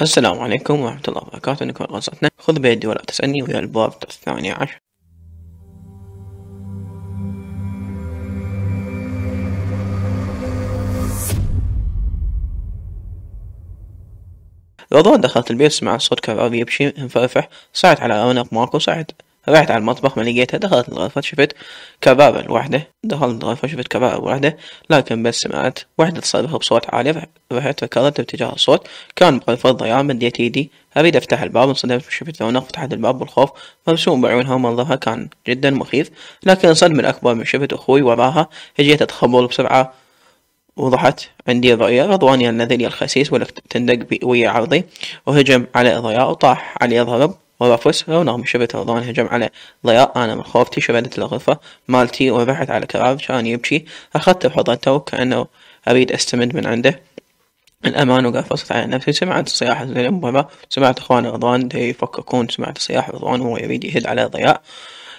السلام عليكم ورحمة الله وبركاته نكون قصتنا خذ بيدي ولا تسألني ويا الباب الثاني عشر غضون دخلت البيت سمعت صوت كهربائي يبشي مفرفح صعد على رونق ماركو صعد رحت على المطبخ ما لقيتها دخلت الغرفة شفت كبابة الوحدة دخلت الغرفة شفت كبابة الوحدة لكن بس سمعت وحدة تصرخ بصوت عالي رحت فكرت باتجاه الصوت كان بغرفة ضياع مديت ايدي أريد أفتح الباب انصدمت شفت رونق فتحت الباب بالخوف مرسوم بعيونها ومنظرها كان جدا مخيف لكن الصدمة الأكبر من شفت أخوي وراها اجيت أتخبل بسرعة وضحت عندي الرؤية رضواني النذلي الخسيس ولك تندق ويا عرضي وهجم على الرياء وطاح علي ضرب وضع فسرة ونغم شبت رضوان هجم على ضياء أنا من خوفتي شبت الغرفة مالتي وبحت على كراب كان يبكي أخذت بحضنته كأنه أريد أستمد من عنده الأمان وقفصت على نفسي سمعت صياح الأمبرة سمعت إخوان رضوان يفككون سمعت صياح رضوان وهو يريد يهد على ضياء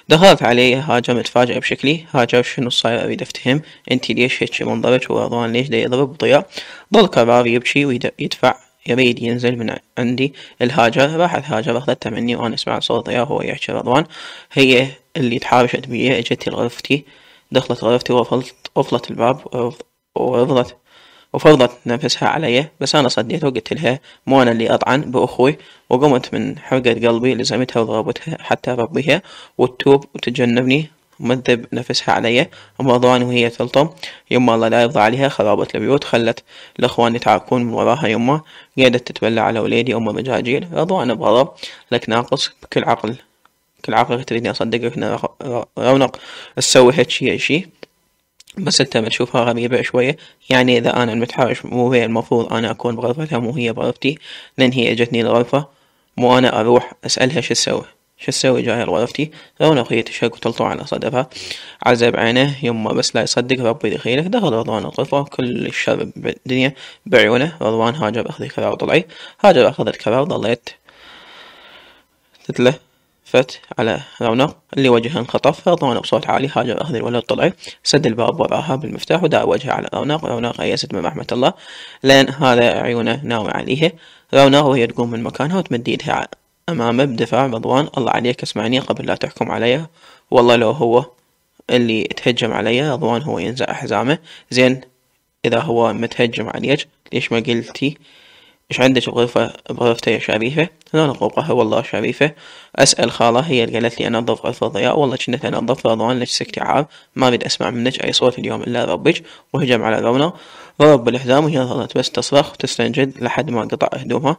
دخلت عليه هاجم متفاجئ بشكلي هاجم شنو صاير اريد افتهم انتي ليش هيك منضرج ورضوان ليش دا يضرب ضياء ضل كراب يبكي ويدفع يريد ينزل من عندي الهاجر راحت هاجر أخذتها مني وأنا أسمع صوتها وهو يحكي رضوان هي اللي تحابشت بيا اجت لغرفتي دخلت غرفتي وفلت قفلت الباب ورضت وفرضت نفسها علي بس أنا صديت وقلت لها مو أنا اللي أطعن بأخوي وقمت من حرقة قلبي لزمتها وضربتها حتى ربيها وتوب وتجنبني منذب نفسها عليا أما ضاعني وهي تلطم يما الله لا يرضى عليها خرابت البيوت خلت الأخوان يتعاركون من وراها يما قعدت تتبلى على وليدي أم الرجاجيل رضوان أنا بغضب لك ناقص بكل عقل كل عقل تريدني أصدقك هنا رونق تسوي هيك شي بس انت تشوفها غريبة شوية يعني اذا انا المتحرش مو هي المفروض انا اكون بغرفتها مو هي بغرفتي لان هي اجتني الغرفة مو انا اروح اسألها شو تسوي شو تسوي جاهل غرفتي لولا اخوي تشك وتلطو على صدفة عزب عينه يما بس لا يصدق فأبوي دخيلك دخل رضوان الغرفة كل الشر بالدنيا بعيونه رضوان هاجر أخذ الكذا وطلعي هاجر أخذ الكذا وظليت تتله فت على رونق اللي وجهه انخطف رضوان بصوت عالي هاجر أخذ الولد طلعي سد الباب وراها بالمفتاح ودا وجهه على رونق رونق أيست من رحمة الله لأن هذا عيونه ناوي عليه رونق وهي تقوم من مكانها وتمد يدها أما مبدأ فاعل الله عليك اسمعني قبل لا تحكم عليا والله لو هو اللي تهجم عليا رضوان هو ينزع حزامه زين إذا هو متهجم عليك ليش ما قلتي إيش عندك بغرفة بغرفتي يا شريفة؟ أنا غرفة والله شريفة أسأل خالة هي اللي قالت لي أنظف غرفة ضياء والله كنت أنظف رضوان لك سكتي عار ما أريد أسمع منك أي صوت اليوم إلا ربك وهجم على رونق ضرب بالحزام وهي ظلت بس تصرخ وتستنجد لحد ما قطع هدومها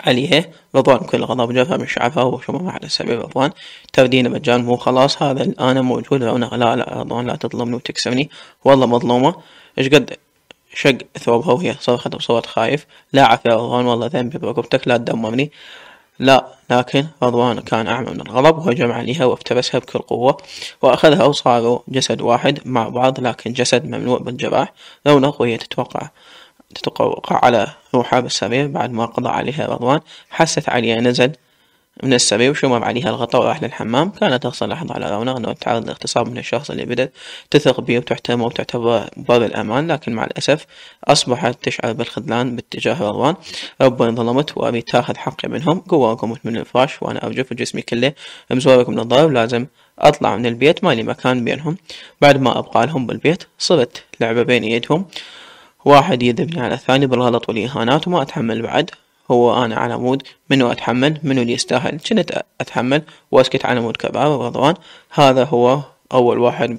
عليه يعني رضوان كل غضب جفا شعفه ما على سبيل رضوان تردين مجان مو خلاص هذا الآن موجود لو لا لا رضوان لا تظلمني وتكسرني والله مظلومة ايش قد شق ثوبها وهي صرخت بصوت خايف لا عفا رضوان والله ذنبي بركبتك لا تدمرني لا لكن رضوان كان أعمى من الغضب وهجم عليها وافترسها بكل قوة وأخذها وصاروا جسد واحد مع بعض لكن جسد مملوء بالجراح لونه وهي تتوقع تتوقع على روحها بالسرير بعد ما قضى عليها رضوان حست عليها نزل من السرير وشمم عليها الغطاء وراح للحمام كانت أقصى لحظة على رونق أنه تعرض لاغتصاب من الشخص اللي بدت تثق به وتحترمه وتعتبره بر الأمان لكن مع الأسف أصبحت تشعر بالخذلان باتجاه رضوان ربما انظلمت وأبي تاخذ حقي منهم قوة قمت من الفراش وأنا أرجف جسمي كله مزورك من الضرب لازم أطلع من البيت مالي مكان بينهم بعد ما أبقى لهم بالبيت صرت لعبة بين يدهم واحد يذبني على الثاني بالغلط والإهانات وما أتحمل بعد هو أنا على مود منو أتحمل منو اللي يستاهل كنت أتحمل وأسكت على مود كباب وغضبان هذا هو أول واحد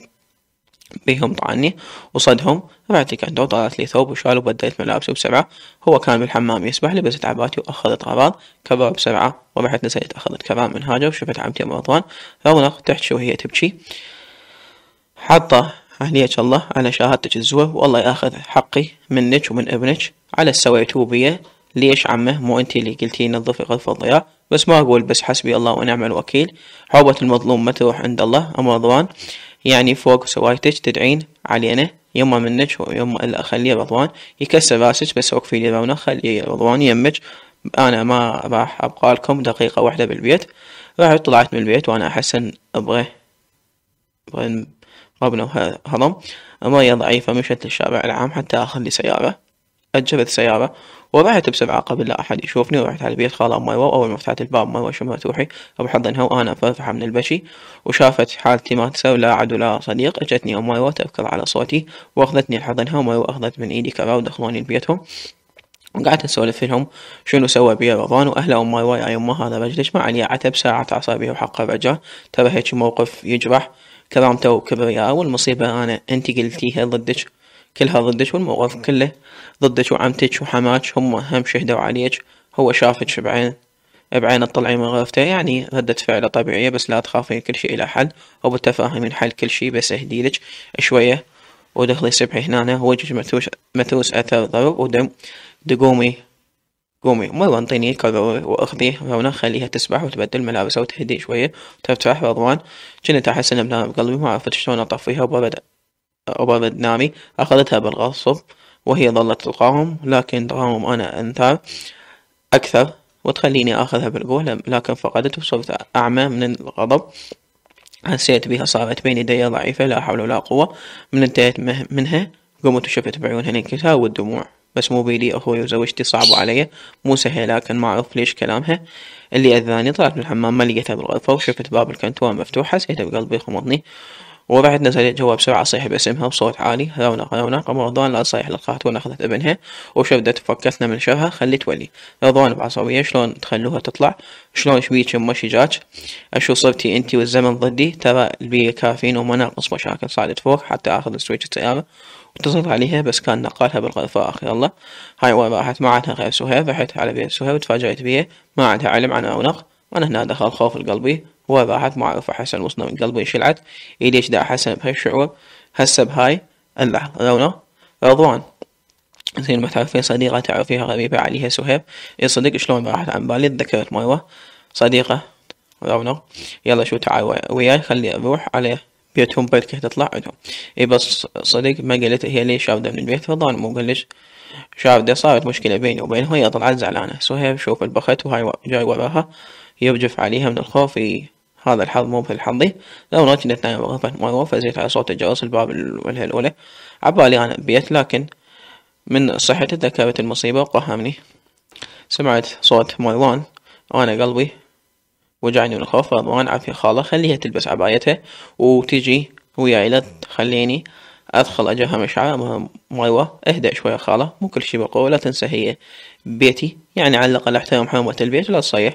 بيهم طعني وصدهم رجعت كندو طلعت لي ثوب وشال وبدلت ملابسي بسرعة هو كان بالحمام يسبح لبست عباتي وأخذت غراض كباب بسرعة ورحت نسيت أخذت كباب من هاجر وشفت عمتي مرضوان رونق تحت شو هي تبكي حطه هنيك الله على شهادتك الزوة والله ياخذ حقي منك ومن ابنك على السويتو بيه ليش عمه مو انت اللي قلتي نظفي غرفة الضياع بس ما اقول بس حسبي الله ونعم الوكيل حوبة المظلوم ما تروح عند الله ام رضوان يعني فوق سوايتك تدعين علينا يما منك ويما الا خليه رضوان يكسر راسك بس وقفي لي رونق خليه رضوان يمك انا ما راح ابقى لكم دقيقة واحدة بالبيت رحت طلعت من البيت وانا احسن ابغى ابغى وابنه هرم مية ضعيفة مشت للشارع العام حتى أخذ لي سيارة أجرت سيارة ورحت بسرعة قبل لا أحد يشوفني ورحت على البيت خالة أمي وأول ما فتحت الباب أمي شمرت روحي أبو حظنها وأنا فرفحة من البشي وشافت حالتي ما تساوي لا عد ولا صديق أجتني أمي تبكر على صوتي وأخذتني لحضنها أمي أخذت من إيدي كرا ودخلوني لبيتهم وقعدت أسولف لهم شنو سوى بي رضوان وأهلا أمي يا يما هذا رجلش ما علي عتب ساعة عصبي وحق الرجاء ترى هيك موقف يجرح كرامته وكبرياءه والمصيبة أنا أنت قلتيها ضدك كلها ضدك والموقف كله ضدك وعمتك وحماك هم هم شهدوا عليك هو شافك بعين بعين تطلعي من غرفته يعني ردة فعله طبيعية بس لا تخافين كل شيء إلى حل وبالتفاهمين حل كل شيء بس اهديلك شوية ودخلي سبحي هنا وجهك مثوس أثر ضرب ودم دقومي قومي مرة انطيني كذا واخذيه هنا خليها تسبح وتبدل ملابسها وتهدي شوية وترتاح رضوان كنت أحس إن بنام بقلبي ما عرفت شلون أطفيها وبرد وبرد نامي أخذتها بالغصب وهي ظلت تقاوم لكن تقاوم أنا انثار أكثر وتخليني آخذها بالقوة لكن فقدت وصرت أعمى من الغضب حسيت بها صارت بين يدي ضعيفة لا حول ولا قوة من انتهيت منها قمت وشفت بعيونها الانكسار والدموع بس مو بيدي أخوي وزوجتي صعبوا علي مو سهلة لكن ما أعرف ليش كلامها اللي أذاني طلعت من الحمام ما لقيتها بالغرفة وشفت باب الكنتوان مفتوح حسيت بقلبي يخمطني ورحت نزلت جوا بسرعة صيح باسمها بصوت عالي رونق رونق رمضان لا صيح للخاتون أخذت ابنها وشدت فكتنا من شرها خلي تولي رضوان بعصبية شلون تخلوها تطلع شلون شبيك يما شجاج أشو صرتي أنتي والزمن ضدي ترى البيئة وما ومناقص مشاكل صعدت فوق حتى أخذ السويتش السيارة اتصلت عليها بس كان نقالها بالغرفة آخر الله هاي وين راحت ما عادها غير سهير رحت على بيت سهير وتفاجأت بيه ما عندها علم عن أونق وأنا هنا دخل خوف القلبي وين راحت ما أعرف أحسن وصلنا من قلبي شلعت إيديش دا حسن بهالشعور هسه بهاي اللحظة رونق رضوان زين ما تعرفين صديقة تعرفيها غريبة عليها سهير اي صدق شلون راحت عن بالي تذكرت مرة صديقة رونق يلا شو تعال وياي خلي أروح عليه بيتهم كي تطلع عندهم اي بس صديق ما قالت هي ليش شاردة من البيت فضان مو قال ليش شاردة صارت مشكلة بيني وبينها هي طلعت زعلانة سهير شوف البخت وهاي جاي وراها يرجف عليها من الخوف إيه، هذا الحظ مو مثل حظي لو رجعت نايم بغرفة مرة زيت على صوت الجرس الباب الوجهة الأولى عبالي أنا ببيت لكن من صحتي تذكرت المصيبة وقهمني سمعت صوت مروان وأنا قلبي وجعني الخوف وانعت خاله خليها تلبس عبايتها وتجي وياي لا تخليني أدخل أجاها مشعة مايوة اهدأ شوية خالة مو كل شي بقوة لا تنسى هي بيتي يعني على الأقل احترم حرمة البيت ولا تصيح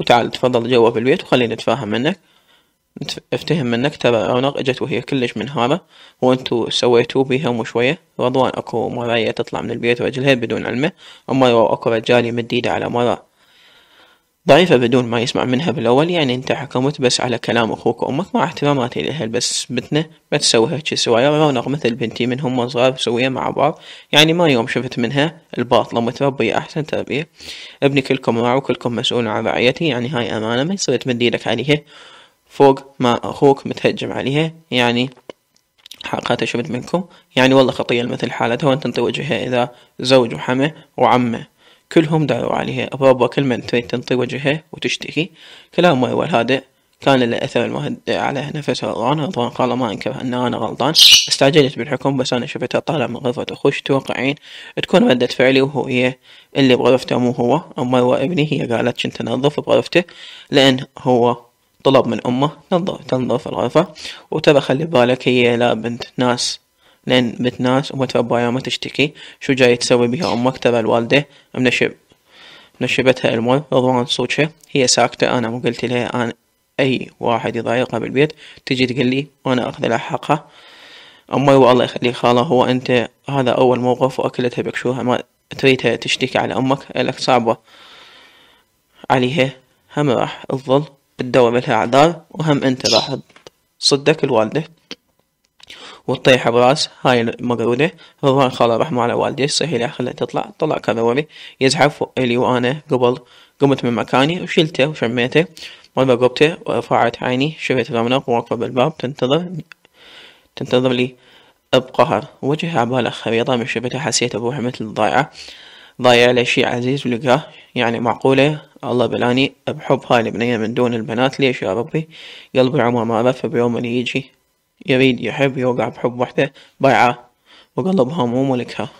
وتعال تفضل جوا في البيت وخليني أتفاهم منك افتهم منك ترى رونق اجت وهي كلش منهارة وانتو سويتو بيها مو شوية رضوان اكو مراية تطلع من البيت رجلها بدون علمه اما اكو رجال يمد على مرة ضعيفة بدون ما يسمع منها بالأول يعني أنت حكمت بس على كلام أخوك وأمك مع احتراماتي لها بس بنتنا ما تسوي هيك سوايا رونق مثل بنتي من هم صغار سوية مع بعض يعني ما يوم شفت منها الباطلة متربية أحسن تربية ابني كلكم معه وكلكم مسؤول عن رعيتي يعني هاي أمانة ما يصير تمد إيدك عليها فوق ما أخوك متهجم عليها يعني حقاتها شفت منكم يعني والله خطية مثل حالتها وانت تنطي وجهها إذا زوج وحمه وعمه كلهم دعوا أبو أبواب كل من تنطي وجهها وتشتكي كلام ويوال هادئ كان أثر المهد على نفسه رضوان قال ما أنكر أن أنا غلطان استعجلت بالحكم بس أنا شفتها طالع من غرفة أخوش توقعين تكون ردة فعلي وهو هي اللي بغرفته مو هو أما هو ابني هي قالت كنت أنظف بغرفته لأن هو طلب من أمه تنظف الغرفة وتبخلي خلي بالك هي لا بنت ناس لأن بتناس تبى ما تشتكي شو جاي تسوي بها أمك ترى الوالدة منشب منشبتها المر رضوان صوتها هي ساكتة أنا مو قلت لها أنا أي واحد يضايقها بالبيت تجي تقول لي وأنا أخذ لها حقها أمي والله يخلي خالة هو أنت هذا أول موقف وأكلتها بكشوها ما تريدها تشتكي على أمك لك صعبة عليها هم راح تظل تدور لها أعذار وهم أنت راح صدك الوالدة والطيحة براس هاي المقرودة رضوان خالة رحمه على والدي الصهيلة خلها تطلع طلع كذوري يزحف إلي وأنا قبل قمت من مكاني وشلته وشميته مرة قبته ورفعت عيني شفت رونق واقفة بالباب تنتظر تنتظر لي بقهر وجهها عبالة خريطة من شفتها حسيت بروحي مثل ضايعة ضايع لي شي عزيز ولقاه يعني معقولة الله بلاني بحب هاي البنية من دون البنات ليش يا ربي قلبي عمره ما رف بيوم اللي يجي يريد يحب يوقع بحب وحدة بيعه وقلبها مو ملكها